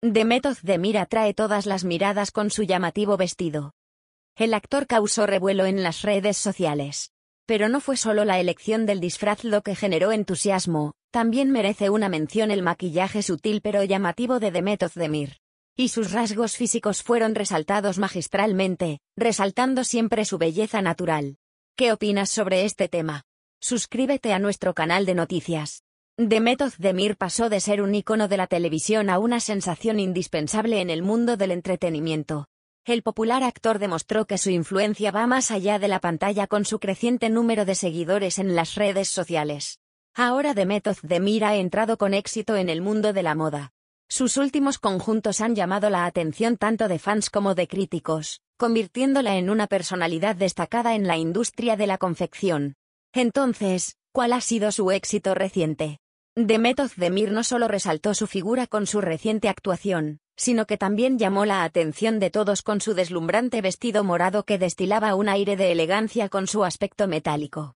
Demetoz Demir atrae todas las miradas con su llamativo vestido. El actor causó revuelo en las redes sociales. Pero no fue solo la elección del disfraz lo que generó entusiasmo, también merece una mención el maquillaje sutil pero llamativo de Demetoz demir. Y sus rasgos físicos fueron resaltados magistralmente, resaltando siempre su belleza natural. ¿Qué opinas sobre este tema? Suscríbete a nuestro canal de noticias. Demet Demir pasó de ser un icono de la televisión a una sensación indispensable en el mundo del entretenimiento. El popular actor demostró que su influencia va más allá de la pantalla con su creciente número de seguidores en las redes sociales. Ahora Demet Demir ha entrado con éxito en el mundo de la moda. Sus últimos conjuntos han llamado la atención tanto de fans como de críticos, convirtiéndola en una personalidad destacada en la industria de la confección. Entonces, ¿cuál ha sido su éxito reciente? de Demir no solo resaltó su figura con su reciente actuación, sino que también llamó la atención de todos con su deslumbrante vestido morado que destilaba un aire de elegancia con su aspecto metálico.